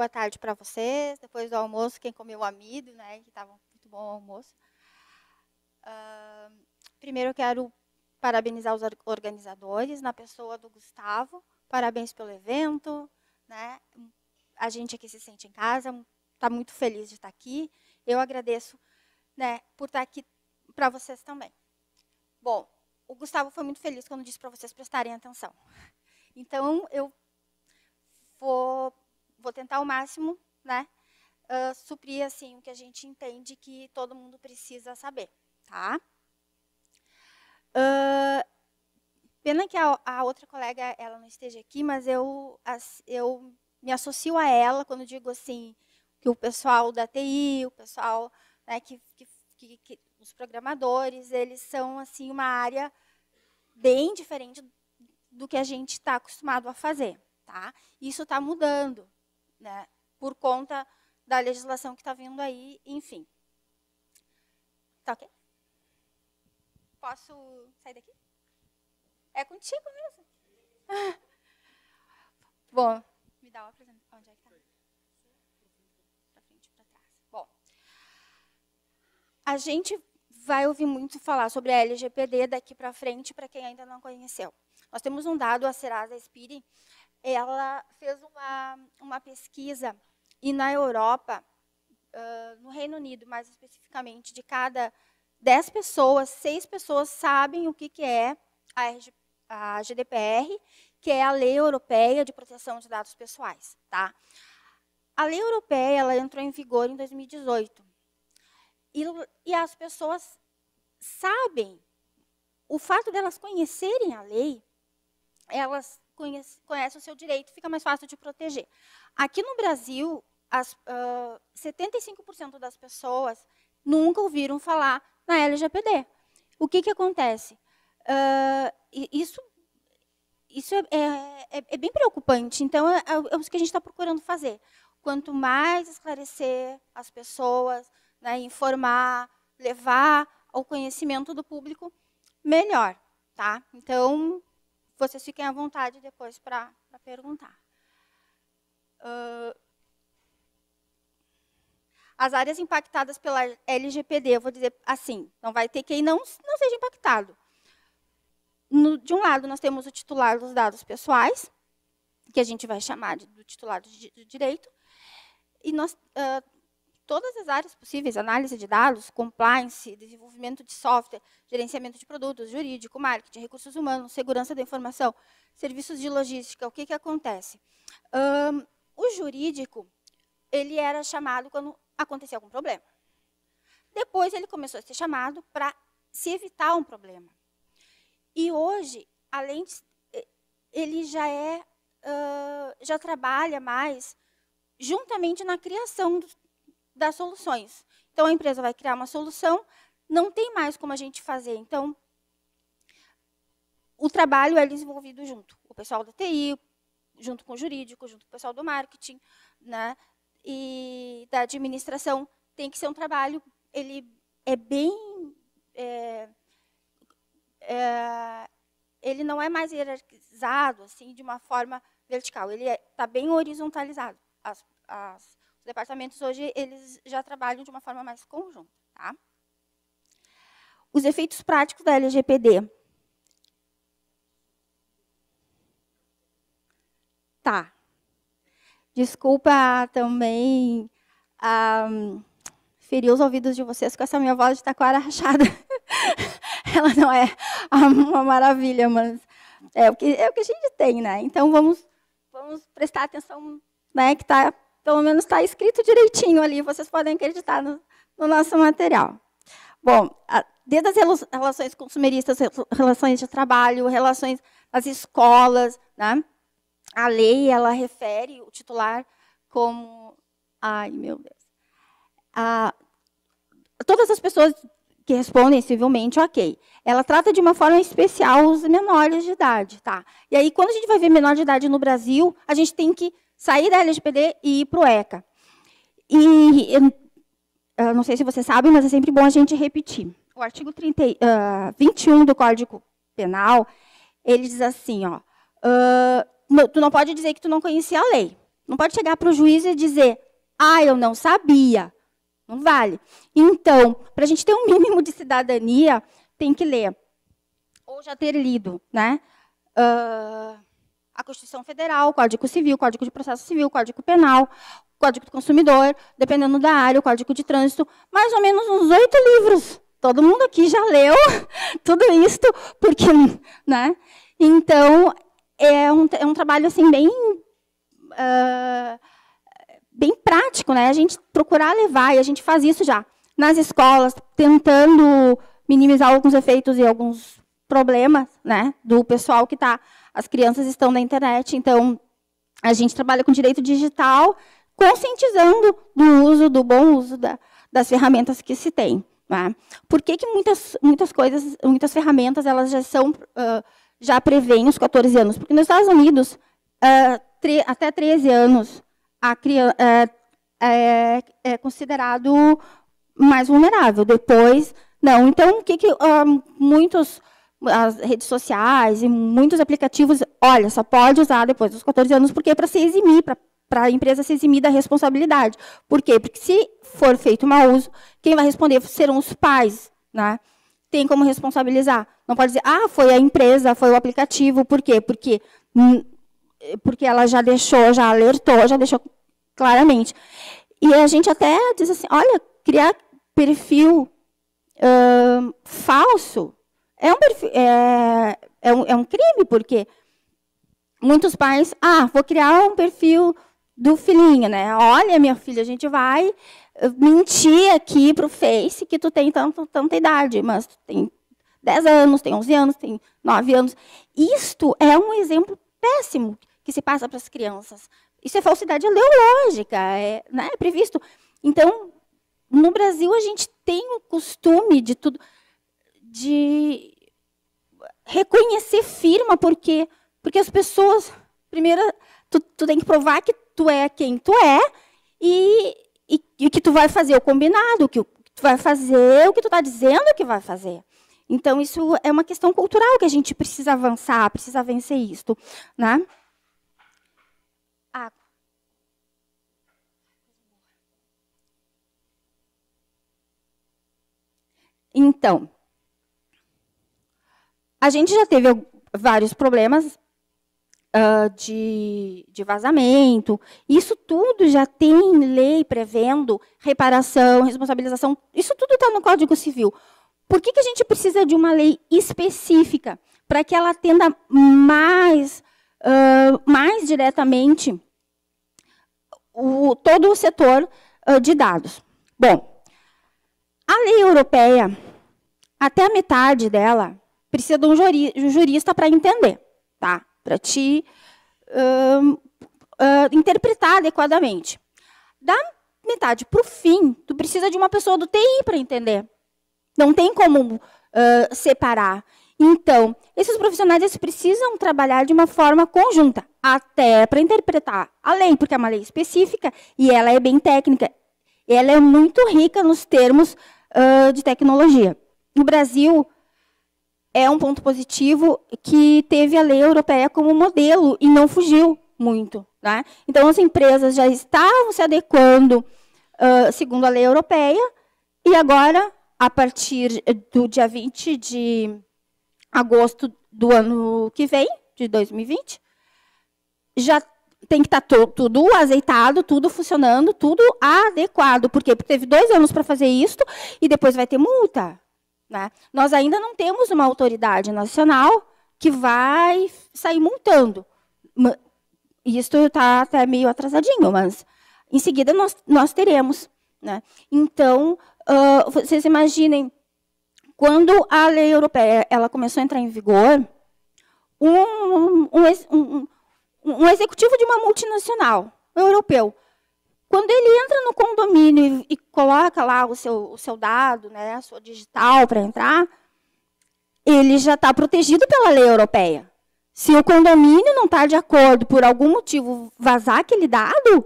boa tarde para vocês. Depois do almoço, quem comeu o amido, né, que estava muito bom o almoço. Uh, primeiro, eu quero parabenizar os organizadores, na pessoa do Gustavo. Parabéns pelo evento. Né? A gente aqui se sente em casa, está muito feliz de estar tá aqui. Eu agradeço né, por estar tá aqui para vocês também. Bom, o Gustavo foi muito feliz quando disse para vocês prestarem atenção. Então, eu vou vou tentar ao máximo, né? Uh, suprir assim o que a gente entende que todo mundo precisa saber, tá? Uh, pena que a, a, outra colega ela não esteja aqui, mas eu as, eu me associo a ela quando digo assim que o pessoal da TI, o pessoal né, que, que, que, que os programadores, eles são assim uma área bem diferente do que a gente está acostumado a fazer, tá? Isso está mudando, né, por conta da legislação que está vindo aí, enfim. Tá ok? Posso sair daqui? É contigo mesmo. Bom, me dá uma apresentação. Onde é que está? Para frente, para trás. Bom, a gente vai ouvir muito falar sobre a LGPD daqui para frente, para quem ainda não conheceu. Nós temos um dado, a Serasa spire ela fez uma, uma pesquisa e na Europa, uh, no Reino Unido mais especificamente, de cada 10 pessoas, 6 pessoas sabem o que, que é a, RG, a GDPR, que é a Lei Europeia de Proteção de Dados Pessoais. Tá? A Lei Europeia ela entrou em vigor em 2018. E, e as pessoas sabem, o fato delas de conhecerem a lei, elas conhece, conhece o seu direito, fica mais fácil de proteger. Aqui no Brasil, as, uh, 75% das pessoas nunca ouviram falar na LGPD. O que, que acontece? Uh, isso isso é, é, é, é, bem preocupante. Então, é, é isso é que a gente está procurando fazer. Quanto mais esclarecer as pessoas, né, informar, levar ao conhecimento do público, melhor. Tá? Então, vocês fiquem à vontade depois para perguntar. Uh, as áreas impactadas pela LGPD, eu vou dizer assim, não vai ter quem não, não seja impactado. No, de um lado, nós temos o titular dos dados pessoais, que a gente vai chamar de, do titular de, direito, e nós uh, todas as áreas possíveis, análise de dados, compliance, desenvolvimento de software, gerenciamento de produtos, jurídico, marketing, recursos humanos, segurança da informação, serviços de logística, o que, que acontece? Um, o jurídico, ele era chamado quando acontecia algum problema. Depois ele começou a ser chamado para se evitar um problema. E hoje, além de, eh, ele já é, uh, já trabalha mais juntamente na criação dos, das soluções. Então, a empresa vai criar uma solução, não tem mais como a gente fazer. Então, o trabalho é desenvolvido junto. O pessoal da TI, junto com o jurídico, junto com o pessoal do marketing, né? E da administração tem que ser um trabalho. Ele é bem, é, é, ele não é mais hierarquizado assim de uma forma vertical. Ele está é, tá bem horizontalizado. As, as, os departamentos hoje eles já trabalham de uma forma mais conjunta. Tá? Os efeitos práticos da LGPD. Tá. Desculpa também um, ferir os ouvidos de vocês com essa minha voz de taquara rachada. Ela não é uma maravilha, mas é o que, é o que a gente tem, né? Então vamos, vamos prestar atenção né, que está pelo menos está escrito direitinho ali, vocês podem acreditar no, no nosso material. Bom, a, desde as relações consumeristas, relações de trabalho, relações nas escolas, né? a lei ela refere o titular como, ai meu Deus, a, todas as pessoas que respondem civilmente, ok. Ela trata de uma forma especial os menores de idade, tá? E aí quando a gente vai ver menor de idade no Brasil, a gente tem que sair da LGPD e ir para o ECA. E eu, não sei se vocês sabem, mas é sempre bom a gente repetir. O artigo 30, uh, 21 do Código Penal, ele diz assim, ó, uh, tu não pode dizer que tu não conhecia a lei. Não pode chegar para o juiz e dizer, ah, eu não sabia. Não vale. Então, para a gente ter um mínimo de cidadania, tem que ler. Ou já ter lido, né? Uh, a Constituição Federal, o Código Civil, o Código de Processo Civil, o Código Penal, o Código do Consumidor, dependendo da área, o Código de Trânsito, mais ou menos uns oito livros. Todo mundo aqui já leu tudo isto, porque, né? Então, é um, é um trabalho, assim, bem... Uh, bem prático, né? A gente procurar levar, e a gente faz isso já nas escolas, tentando minimizar alguns efeitos e alguns problemas, né? Do pessoal que está as crianças estão na internet, então a gente trabalha com direito digital, conscientizando do uso, do bom uso da, das ferramentas que se tem. Né? Por que, que muitas, muitas coisas, muitas ferramentas, elas já são, uh, já prevêem os 14 anos? Porque nos Estados Unidos, uh, tre, até 13 anos, a criança uh, é, é, considerado mais vulnerável. Depois, não. Então, o que, que muitos as redes sociais e muitos aplicativos, olha, só pode usar depois dos 14 anos, porque é para se eximir, para a empresa se eximir da responsabilidade. Por quê? Porque se for feito mau uso, quem vai responder serão os pais, né? Tem como responsabilizar. Não pode dizer, ah, foi a empresa, foi o aplicativo. Por quê? Porque, hum, eh, porque ela já deixou, já alertou, já deixou claramente. E a gente até diz assim, olha, criar perfil falso é um, é, é um, é um crime, porque muitos pais, ah, vou criar um perfil do filhinho, né? Olha, minha filha, a gente vai eh, mentir aqui para o Face que tu tem tanto, tanta idade, mas tu tem 10 anos, tem 11 anos, tem 9 anos. Isto é um exemplo péssimo que se passa para as crianças. Isso é falsidade ideológica, é, né? é previsto. Então, no Brasil, a gente tem o costume de tudo de reconhecer firma, porque, porque as pessoas, primeiro, tu, tu tem que provar que tu é quem tu é e, e, e que tu vai fazer o combinado, que tu vai fazer o que tu está dizendo que vai fazer. Então, isso é uma questão cultural que a gente precisa avançar, precisa vencer isto. Né? Ah. Então, a gente já teve vários problemas uh, de, de vazamento. Isso tudo já tem lei prevendo reparação, responsabilização. Isso tudo está no Código Civil. Por que, que a gente precisa de uma lei específica para que ela atenda mais, uh, mais diretamente o, todo o setor uh, de dados? Bom, a lei europeia, até a metade dela, precisa de um jurista para entender, tá? Para te interpretar adequadamente. Da metade para o fim, tu precisa de uma pessoa do TI para entender. Não tem como uh, separar. Então, esses profissionais eles precisam trabalhar de uma forma conjunta, até para interpretar a lei, porque é uma lei específica e ela é bem técnica. Ela é muito rica nos termos uh, de tecnologia. No Brasil, é um ponto positivo que teve a lei europeia como modelo e não fugiu muito. Né? Então, as empresas já estavam se adequando uh, segundo a lei europeia e agora, a partir do dia 20 de agosto do ano que vem, de 2020, já tem que estar tá tudo azeitado, tudo funcionando, tudo adequado. Por quê? Porque teve dois anos para fazer isso e depois vai ter multa. Né? Nós ainda não temos uma autoridade nacional que vai sair montando. Isso está até meio atrasadinho, mas em seguida nós, nós teremos. Né? Então, uh, vocês imaginem, quando a lei europeia ela começou a entrar em vigor, um, um, um, um executivo de uma multinacional europeu quando ele entra no condomínio e, e coloca lá o seu, o seu dado, né, a sua digital para entrar, ele já está protegido pela lei europeia. Se o condomínio não está de acordo por algum motivo vazar aquele dado,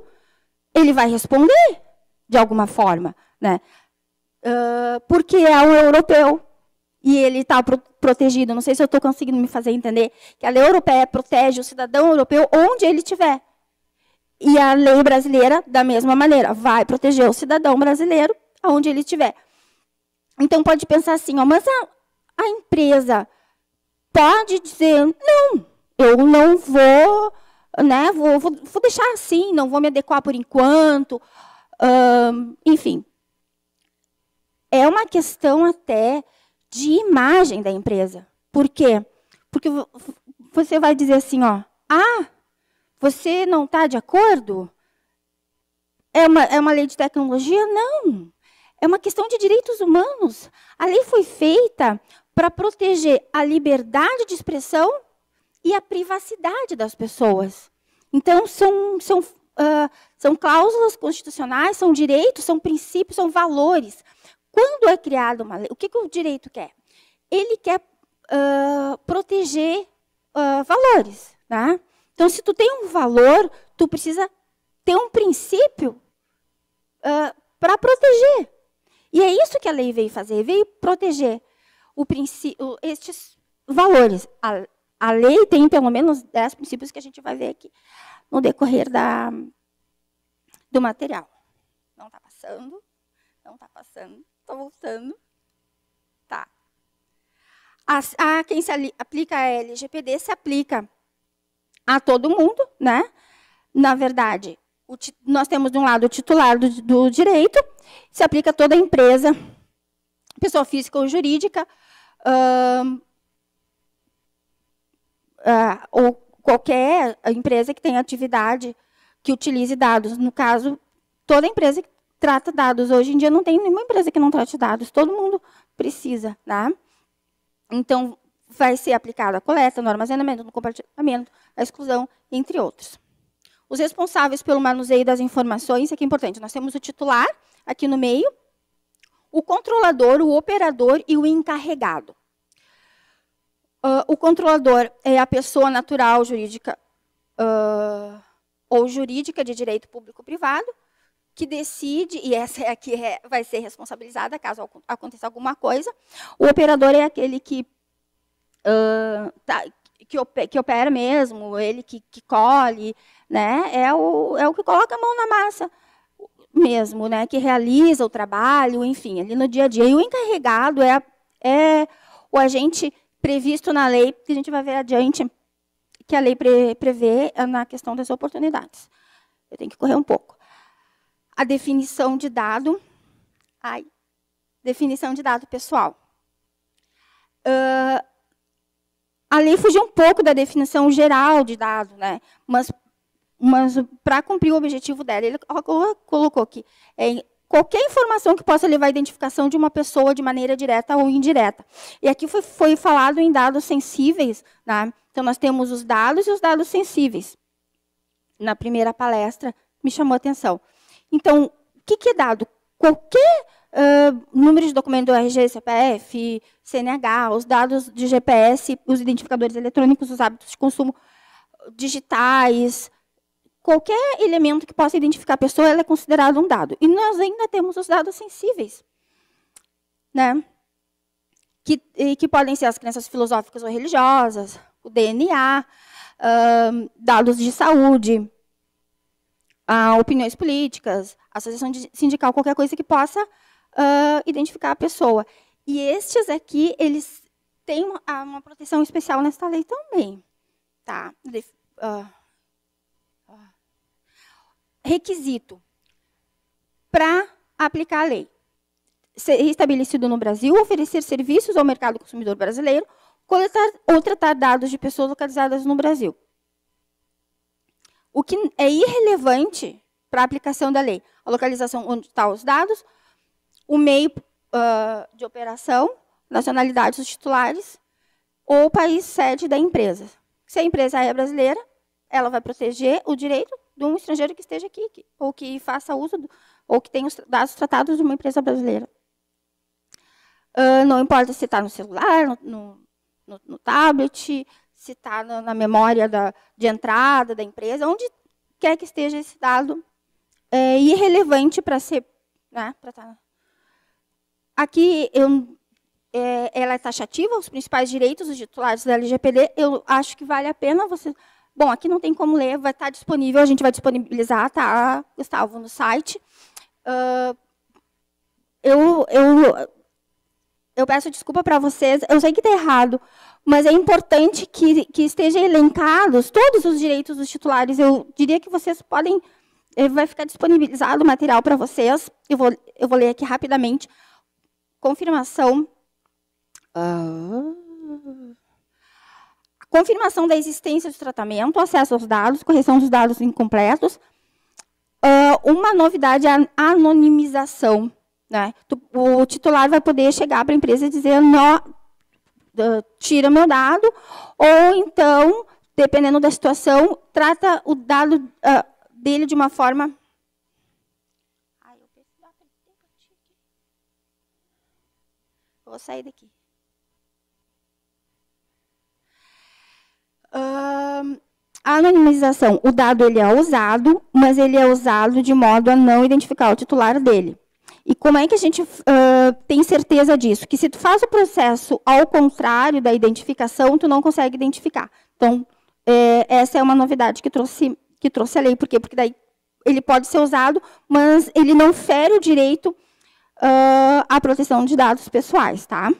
ele vai responder de alguma forma, né? Uh, porque é um europeu e ele está pro protegido. Não sei se eu estou conseguindo me fazer entender que a lei europeia protege o cidadão europeu onde ele estiver. E a lei brasileira, da mesma maneira, vai proteger o cidadão brasileiro aonde ele estiver. Então pode pensar assim, ó, mas a, a empresa pode dizer, não, eu não vou, né, vou, vou, vou deixar assim, não vou me adequar por enquanto, hum, enfim. É uma questão até de imagem da empresa. Por quê? Porque você vai dizer assim, ó, ah, você não está de acordo? É uma, é uma lei de tecnologia? Não. É uma questão de direitos humanos. A lei foi feita para proteger a liberdade de expressão e a privacidade das pessoas. Então, são, são, uh, são cláusulas constitucionais, são direitos, são princípios, são valores. Quando é criada uma lei, o que, que o direito quer? Ele quer uh, proteger uh, valores. Tá? Então, se tu tem um valor, tu precisa ter um princípio uh, para proteger. E é isso que a lei veio fazer, veio proteger o princípio, estes valores. A, a lei tem pelo menos dez princípios que a gente vai ver aqui no decorrer da, do material. Não está passando, não está passando, estou voltando. Tá. A, a, quem se aplica a LGPD se aplica a todo mundo, né? Na verdade, o, nós temos de um lado o titular do, do direito, se aplica a toda a empresa, pessoa física ou jurídica, ah, ou qualquer empresa que tenha atividade que utilize dados. No caso, toda empresa que trata dados. Hoje em dia não tem nenhuma empresa que não trate dados, todo mundo precisa. né? Então, vai ser aplicada a coleta, no armazenamento, no compartilhamento, a exclusão, entre outros. Os responsáveis pelo manuseio das informações, aqui é importante, nós temos o titular aqui no meio, o controlador, o operador e o encarregado. Uh, o controlador é a pessoa natural, jurídica uh, ou jurídica de direito público-privado, que decide, e essa é a que vai ser responsabilizada caso aconteça alguma coisa. O operador é aquele que uh, tá, que, opera, que, opera mesmo, ele que, que colhe, né? É o, é o que coloca a mão na massa mesmo, né? Que realiza o trabalho, enfim, ali no dia a dia. E o encarregado é, é o agente previsto na lei, que a gente vai ver adiante, que a lei pre, prevê na questão das oportunidades. Eu tenho que correr um pouco. A definição de dado. Ai, definição de dado pessoal. Uh, ali fugir um pouco da definição geral de dado, né? mas, mas para cumprir o objetivo dela, ele colocou que é, qualquer informação que possa levar à identificação de uma pessoa de maneira direta ou indireta. E aqui foi, foi falado em dados sensíveis, né? então nós temos os dados e os dados sensíveis. Na primeira palestra, me chamou a atenção. Então, o que, que é dado? Qualquer uh, números de documento do RG, CPF, CNH, os dados de GPS, os identificadores eletrônicos, os hábitos de consumo digitais, qualquer elemento que possa identificar a pessoa, ela é considerado um dado. E nós ainda temos os dados sensíveis, né? Que, que podem ser as crenças filosóficas ou religiosas, o DNA, uh, dados de saúde, uh, opiniões políticas, associação sindical, qualquer coisa que possa uh, identificar a pessoa. E estes aqui, eles têm uma, ah, uma proteção especial nesta lei também. Tá? De, uh, ah, Requisito para aplicar a lei. Ser estabelecido no Brasil, oferecer serviços ao mercado consumidor brasileiro, coletar ou tratar dados de pessoas localizadas no Brasil. O que é irrelevante para a aplicação da lei, a localização onde estão tá os dados, o meio uh, de operação, nacionalidade dos titulares, ou país sede da empresa. Se a empresa é brasileira, ela vai proteger o direito de um estrangeiro que esteja aqui, que, ou que faça uso, do, ou que tenha os dados tratados de uma empresa brasileira. Uh, não importa se está no celular, no, no, no, no tablet, se está na, na, memória da, de entrada da empresa, onde quer que esteja esse dado, é irrelevante para ser, né, para estar tá Aqui eu, é, ela é taxativa, os principais direitos dos titulares da LGPD. Eu acho que vale a pena você. Bom, aqui não tem como ler, vai estar tá disponível, a gente vai disponibilizar, tá, Gustavo, no site. Uh, eu, eu, eu peço desculpa para vocês, eu sei que está errado, mas é importante que, que elencados todos os direitos dos titulares. Eu diria que vocês podem, eh, vai ficar disponibilizado o material para vocês, eu vou, eu vou ler aqui rapidamente confirmação. Uh, confirmação da existência do tratamento, acesso aos dados, correção dos dados incompletos. Uh, uma novidade é a anonimização. Né? O titular vai poder chegar para a empresa e dizer: Nó, tira meu dado, ou então, dependendo da situação, trata o dado uh, dele de uma forma vou sair daqui. a anonimização, o dado ele é usado, mas ele é usado de modo a não identificar o titular dele. E como é que a gente uh, tem certeza disso? Que se tu faz o processo ao contrário da identificação, tu não consegue identificar. Então, é, essa é uma novidade que trouxe, que trouxe a lei. Por quê? Porque daí ele pode ser usado, mas ele não fere o direito uh, a proteção de dados pessoais, tá?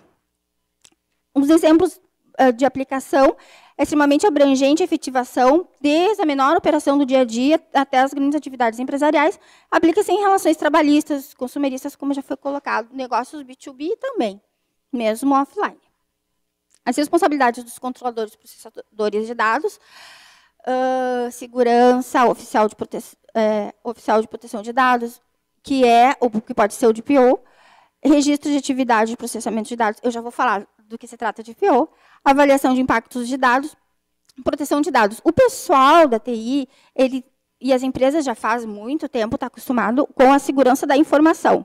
Os exemplos uh, de aplicação é extremamente abrangente a efetivação, desde a menor operação do dia a dia até as grandes atividades empresariais. Aplica-se em relações trabalhistas, consumeristas, como já foi colocado, negócios B2B também, mesmo offline. As responsabilidades dos controladores e processadores de dados, uh, segurança, oficial de, prote... oficial de proteção de dados, que é o que pode ser o DPO, registro de atividade de processamento de dados, eu já vou falar do que se trata de DPO, avaliação de impactos de dados, proteção de dados. O pessoal da TI, ele e as empresas já faz muito tempo está acostumado com a segurança da informação.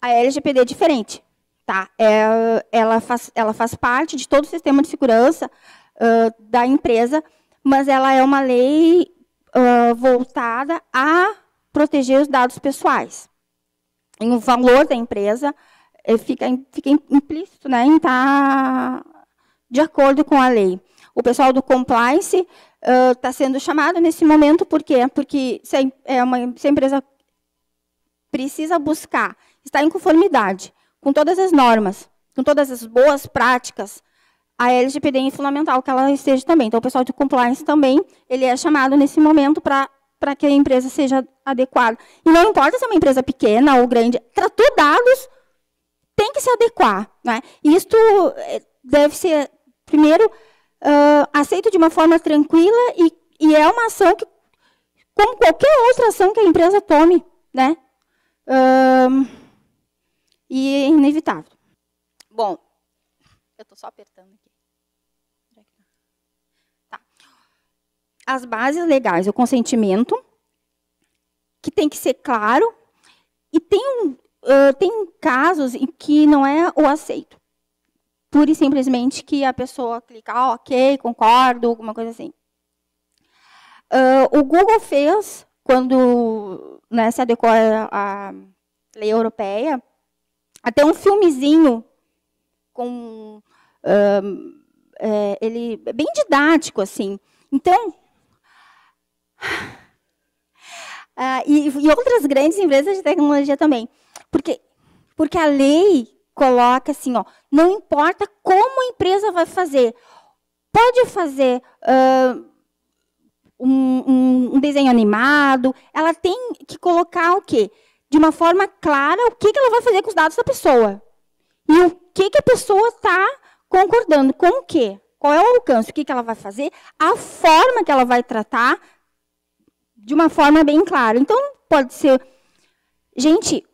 A LGPD é diferente, tá? É, ela faz ela faz parte de todo o sistema de segurança uh, da empresa, mas ela é uma lei uh, voltada a proteger os dados pessoais. E o valor da empresa eh, fica, fica implícito né, em estar tá de acordo com a lei. O pessoal do compliance está uh, sendo chamado nesse momento, por quê? Porque se a, é uma, se a empresa precisa buscar estar em conformidade com todas as normas, com todas as boas práticas, a LGPD é fundamental que ela esteja também. Então, o pessoal de compliance também ele é chamado nesse momento para para que a empresa seja adequada. E não importa se é uma empresa pequena ou grande, tratou dados, tem que se adequar. Né? Isto eh, deve ser, primeiro, uh, aceito de uma forma tranquila e, e, é uma ação que, como qualquer outra ação que a empresa tome, né? Uh, e é inevitável. Bom, eu estou só apertando aqui. as bases legais, o consentimento, que tem que ser claro, e tem, uh, tem casos em que não é o aceito. Pura e simplesmente que a pessoa clica, ah, ok, concordo, alguma coisa assim. Uh, o Google fez, quando né, se adequou à lei europeia, até um filmezinho com... Uh, é, ele é bem didático, assim. Então, ah, e, e outras grandes empresas de tecnologia também. Porque, porque a lei coloca assim, ó, não importa como a empresa vai fazer, pode fazer uh, um, um, desenho animado, ela tem que colocar o quê? De uma forma clara o que, que ela vai fazer com os dados da pessoa. E o que, que a pessoa está concordando, com o quê? Qual é o alcance, o que, que ela vai fazer, a forma que ela vai tratar de uma forma bem clara. Então, pode ser. Gente,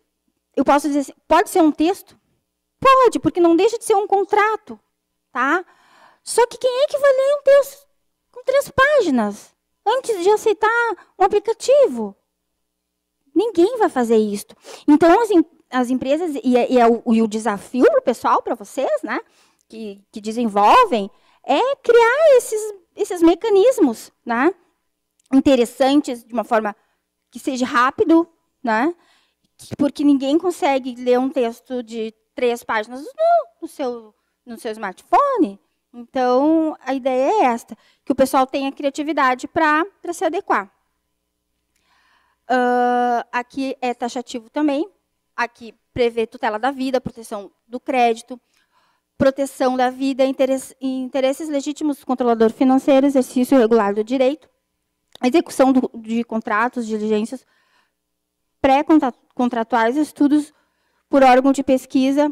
eu posso dizer assim, pode ser um texto? Pode, porque não deixa de ser um contrato. tá? Só que quem é que vai ler um texto com três páginas antes de aceitar um aplicativo? Ninguém vai fazer isso. Então, as, as empresas, e, é, e, é o, e, o, desafio para o pessoal, para vocês, né, que, que desenvolvem, é criar esses, esses mecanismos, né? interessantes de uma forma que seja rápido, né? Porque ninguém consegue ler um texto de três páginas no, no seu no seu smartphone. Então, a ideia é esta, que o pessoal tenha criatividade para se adequar. Uh, aqui é taxativo também. Aqui prevê tutela da vida, proteção do crédito, proteção da vida, interesse, interesses legítimos do controlador financeiro, exercício regular do direito execução do, de contratos, diligências pré-contratuais, estudos por órgão de pesquisa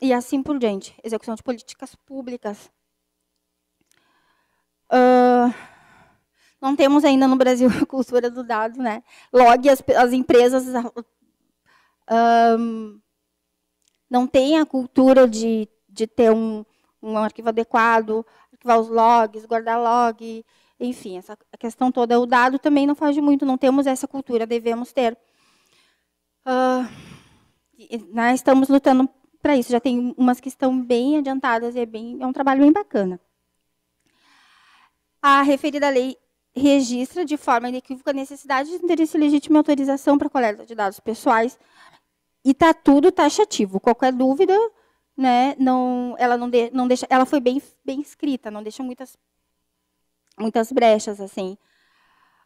e assim por diante. Execução de políticas públicas. Uh, não temos ainda no Brasil a cultura do dado, né? Log as, as empresas uh, não têm a cultura de, de ter um, um arquivo adequado, arquivar os logs, guardar log, enfim, essa questão toda. O dado também não faz muito, não temos essa cultura, devemos ter. Uh, ah, nós né, estamos lutando para isso. Já tem umas que estão bem adiantadas e é, bem, é um trabalho bem bacana. A referida lei registra de forma inequívoca a necessidade de interesse legítimo e autorização para coleta de dados pessoais. E está tudo taxativo. Qualquer dúvida, né, não, ela não, de, não deixa. Ela foi bem, bem escrita, não deixa muitas muitas brechas assim.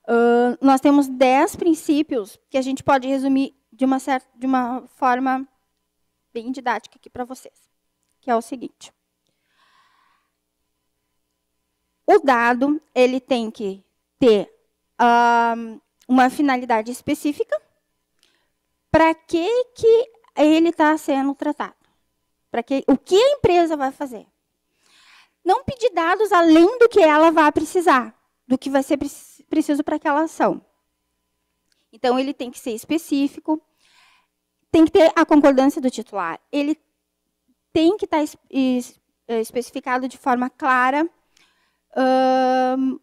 Uh, nós temos dez princípios que a gente pode resumir de uma certa, de uma forma bem didática aqui para vocês, que é o seguinte: o dado ele tem que ter uh, uma finalidade específica. Para que que ele está sendo tratado? Para que o que a empresa vai fazer? não pedir dados além do que ela vai precisar, do que vai ser preciso para aquela ação. Então, ele tem que ser específico, tem que ter a concordância do titular, ele tem que tá estar eh, especificado de forma clara, hum,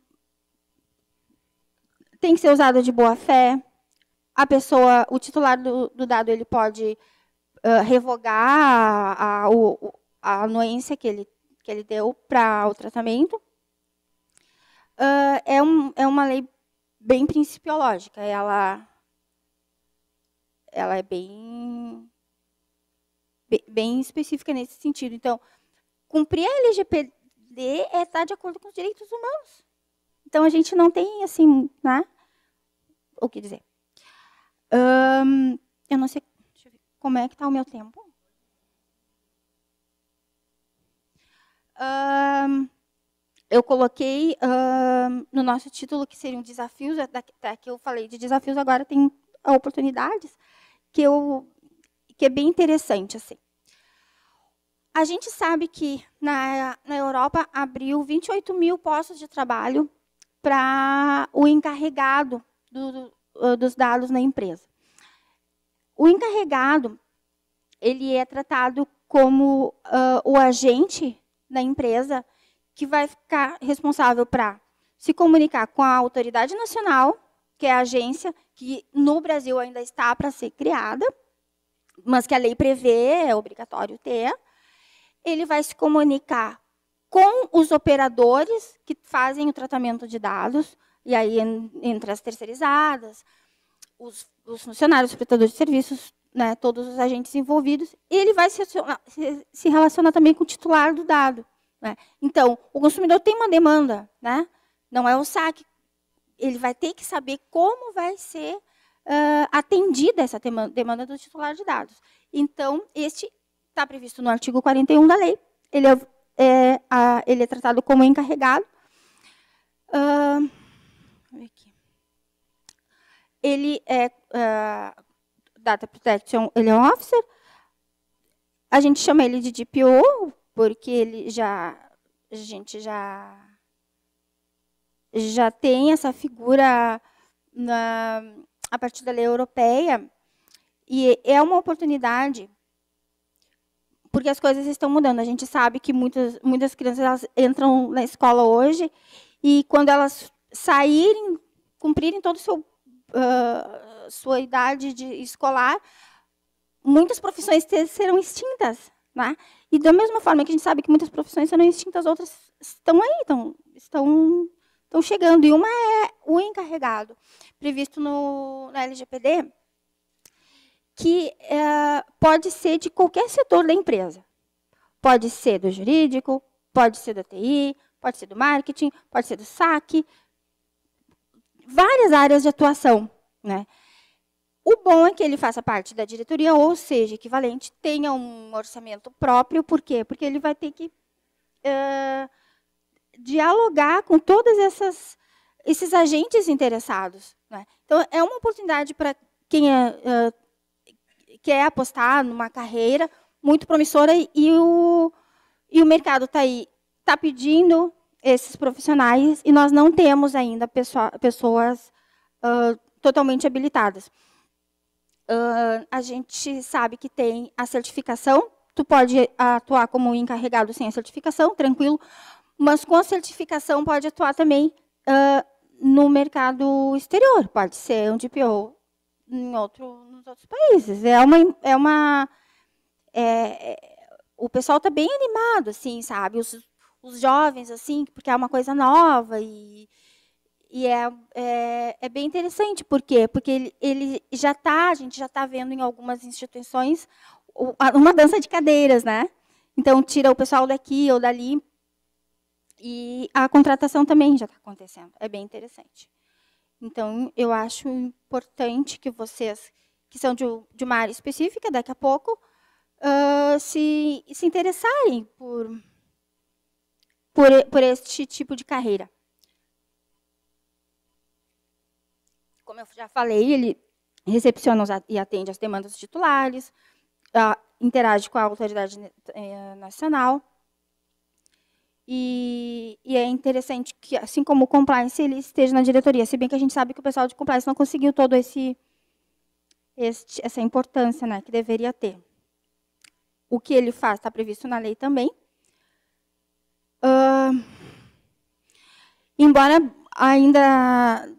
tem que ser usado de boa fé, a pessoa, o titular do, do dado, ele pode uh, revogar a, a, a anuência que ele que ele deu para o tratamento, uh, é, um, é uma lei bem principiológica. Ela, ela é bem, bem específica nesse sentido. Então, cumprir a LGPD é estar tá de acordo com os direitos humanos. Então, a gente não tem, assim, né, o que dizer. Um, ah, eu não sei como é que está o meu tempo. eu coloquei no nosso título que seriam desafios, até que eu falei de desafios, agora tem oportunidades, que, eu, que é bem interessante. assim. A gente sabe que na, na Europa abriu 28 mil postos de trabalho para o encarregado do, ah, dos dados na empresa. O encarregado ele é tratado como uh, o agente da empresa que vai ficar responsável para se comunicar com a autoridade nacional, que é a agência que no Brasil ainda está para ser criada, mas que a lei prevê, é obrigatório ter. Ele vai se comunicar com os operadores que fazem o tratamento de dados, e aí entre as terceirizadas, os, os funcionários, os prestadores de serviços, né, todos os agentes envolvidos, e ele vai se relacionar, se, relacionar também com o titular do dado. Né? Então, o consumidor tem uma demanda, né? não é o saque. Ele vai ter que saber como vai ser uh, atendida essa demanda do titular de dados. Então, este está previsto no artigo 41 da lei. Ele é, é, a, ele é tratado como encarregado. Uh, ele é ah, Data Protection, ele é um officer. A gente chama ele de DPO, porque ele já a gente já já tem essa figura na, a partir da lei europeia e é uma oportunidade porque as coisas estão mudando. A gente sabe que muitas muitas crianças entram na escola hoje e quando elas saírem, cumprirem todo o seu ah, sua idade de escolar, muitas profissões serão extintas. Né? E da mesma forma que a gente sabe que muitas profissões serão extintas, outras estão aí, estão, estão, estão chegando. E uma é o encarregado, previsto no, na LGPD, que é, pode ser de qualquer setor da empresa. Pode ser do jurídico, pode ser da TI, pode ser do marketing, pode ser do saque, várias áreas de atuação. Né? O bom é que ele faça parte da diretoria, ou seja, equivalente, tenha um orçamento próprio. Por quê? Porque ele vai ter que uh, dialogar com todas essas esses agentes interessados. Né? Então, é uma oportunidade para quem é, uh, quer apostar numa carreira muito promissora e o, e o mercado está aí, está pedindo, esses profissionais e nós não temos ainda pessoas uh, totalmente habilitadas. Uh, a gente sabe que tem a certificação, tu pode atuar como encarregado sem a certificação, tranquilo, mas com a certificação pode atuar também uh, no mercado exterior, pode ser um DPO em outro, nos outros países. É uma, é uma é, é o pessoal está bem animado, assim, sabe? Os os jovens, assim, porque é uma coisa nova e, e é, é, é, bem interessante, por quê? Porque ele, ele já está, a gente já está vendo em algumas instituições uma dança de cadeiras, né? Então, tira o pessoal daqui ou dali. E a contratação também já está acontecendo. É bem interessante. Então, eu acho importante que vocês, que são de, de uma área específica, daqui a pouco, uh, se, se interessarem por, por, por este tipo de carreira. Como eu já falei, ele recepciona e atende as demandas dos titulares, ah, interage com a autoridade eh, nacional. E, e, é interessante que, assim como o compliance, ele esteja na diretoria. Se bem que a gente sabe que o pessoal de compliance não conseguiu todo esse, este, essa importância né, que deveria ter. O que ele faz está previsto na lei também embora ainda,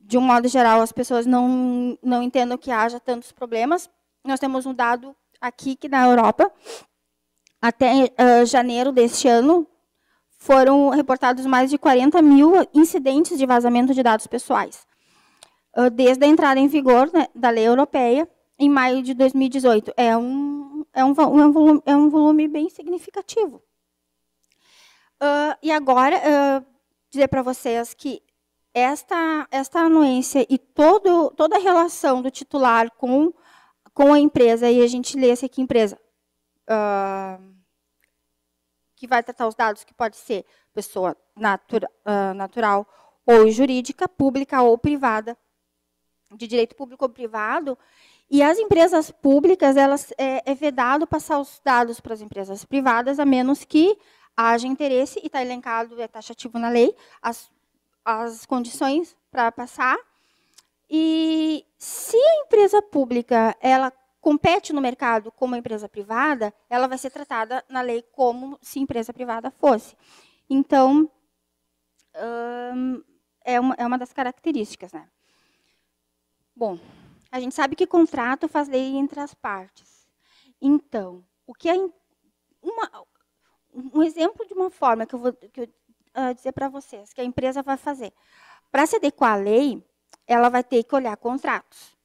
de um modo geral, as pessoas não, não entendam que haja tantos problemas, nós temos um dado aqui que na Europa, até uh, janeiro deste ano, foram reportados mais de 40 mil incidentes de vazamento de dados pessoais. Uh, desde a entrada em vigor né, da lei europeia, em maio de 2018. É um, é um, é um, volume, é um volume bem significativo. Uh, e agora, uh, dizer para vocês que esta, esta anuência e todo, toda a relação do titular com, com a empresa, e a gente lê essa aqui, empresa, uh, que vai tratar os dados, que pode ser pessoa natura, natural ou jurídica, pública ou privada, de direito público ou privado, e as empresas públicas, elas é, é vedado passar os dados para as empresas privadas, a menos que haja interesse, e está elencado, é taxativo na lei, as, as condições para passar. E se a empresa pública ela compete no mercado como empresa privada, ela vai ser tratada na lei como se empresa privada fosse. Então, hum, é, uma, é uma das características. Né? Bom, a gente sabe que contrato faz lei entre as partes. Então, o que é uma, um exemplo de uma forma que eu vou que eu, uh, dizer para vocês, que a empresa vai fazer. Para se adequar à lei, ela vai ter que olhar contratos.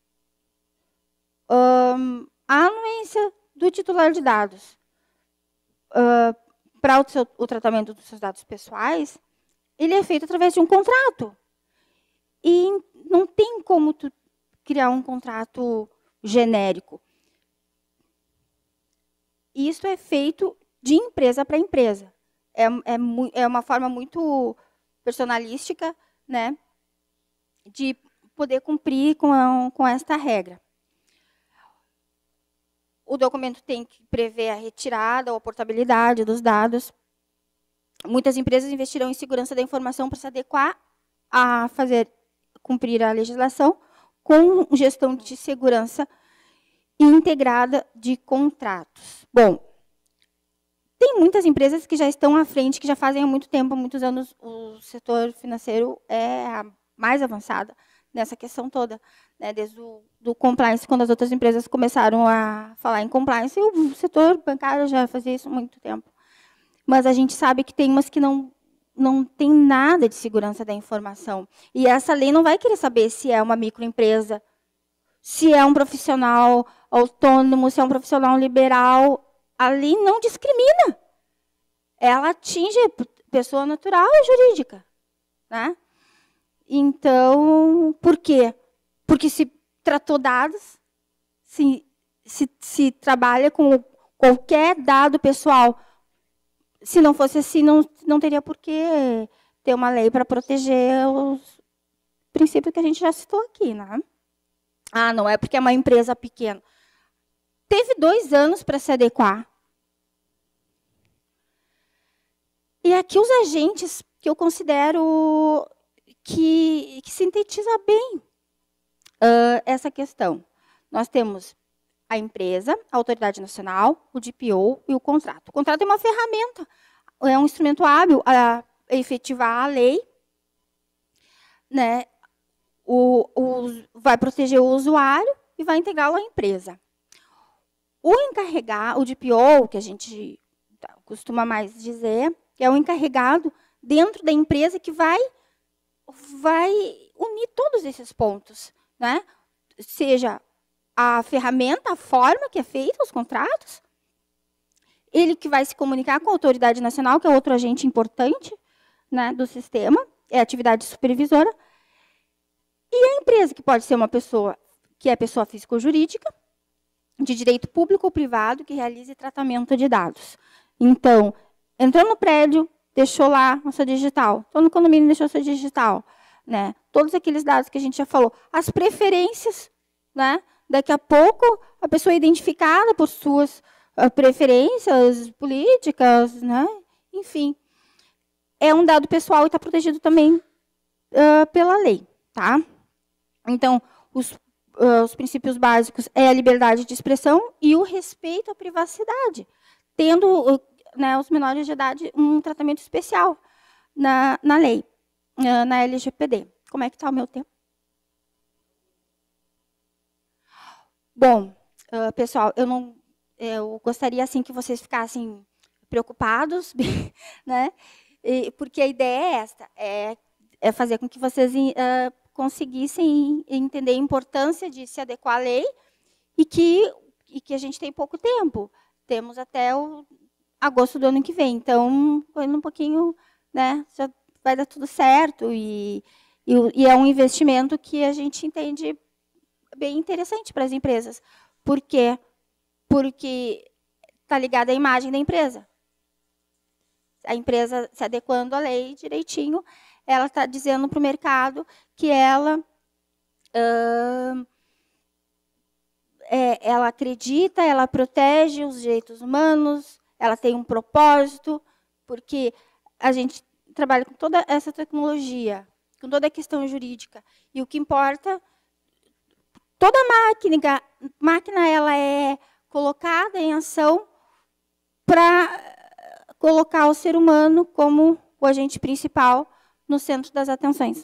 Um, a anuência do titular de dados uh, para o, o tratamento dos seus dados pessoais, ele é feito através de um contrato. E não tem como tu criar um contrato genérico. Isso é feito de empresa para empresa. É, é, é uma forma muito personalística né, de poder cumprir com, a, com esta regra. O documento tem que prever a retirada ou portabilidade dos dados. Muitas empresas investirão em segurança da informação para se adequar a fazer cumprir a legislação com gestão de segurança integrada de contratos. Bom, tem muitas empresas que já estão à frente, que já fazem há muito tempo, há muitos anos, o setor financeiro é a mais avançada nessa questão toda, né? desde o do compliance, quando as outras empresas começaram a falar em compliance, o setor bancário já fazia isso há muito tempo. Mas a gente sabe que tem umas que não não tem nada de segurança da informação. E essa lei não vai querer saber se é uma microempresa, se é um profissional autônomo, se é um profissional liberal ali não discrimina. Ela atinge pessoa natural e jurídica. Né? Então, por quê? Porque se tratou dados, se, se, se trabalha com qualquer dado pessoal. Se não fosse assim, não, não teria por que ter uma lei para proteger os princípios que a gente já citou aqui. Né? Ah, não é porque é uma empresa pequena teve dois anos para se adequar. E aqui os agentes que eu considero que, que sintetiza bem uh, essa questão. Nós temos a empresa, a autoridade nacional, o DPO e o contrato. O contrato é uma ferramenta, é um instrumento hábil a efetivar a lei, né? O, o vai proteger o usuário e vai integrá-lo à empresa. O encarregado, o DPO, que a gente tá, costuma mais dizer, é o encarregado dentro da empresa que vai, vai unir todos esses pontos. Né? Seja a ferramenta, a forma que é feita os contratos, ele que vai se comunicar com a autoridade nacional, que é outro agente importante né, do sistema, é a atividade supervisora, e a empresa, que pode ser uma pessoa que é pessoa física ou jurídica, de direito público ou privado que realize tratamento de dados. Então, entrou no prédio, deixou lá a sua digital. Estou no condomínio, deixou a sua digital. Né? Todos aqueles dados que a gente já falou. As preferências, né? daqui a pouco, a pessoa é identificada por suas ah, preferências políticas, né? enfim. É um dado pessoal e está protegido também uh, pela lei. Tá? Então, os uh, os princípios básicos é a liberdade de expressão e o respeito à privacidade, tendo uh, né, os menores de idade um tratamento especial na, na lei, uh, na LGPD. Como é que está o meu tempo? Bom, ah, pessoal, eu não, eu gostaria assim que vocês ficassem preocupados, né? E, porque a ideia é esta, é, é fazer com que vocês uh, conseguissem entender a importância de se adequar à lei e que, e que a gente tem pouco tempo. Temos até o agosto do ano que vem. Então, um pouquinho, né, já vai dar tudo certo. E, e, e é um investimento que a gente entende bem interessante para as empresas. Por quê? Porque está ligada à imagem da empresa. A empresa se adequando à lei direitinho, ela está dizendo para o mercado que ela, uh, é, ela acredita, ela protege os direitos humanos, ela tem um propósito, porque a gente trabalha com toda essa tecnologia, com toda a questão jurídica. E o que importa, toda máquina, máquina ela é colocada em ação para colocar o ser humano como o agente principal no centro das atenções.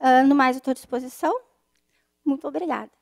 Uh, no mais, estou à disposição. Muito obrigada.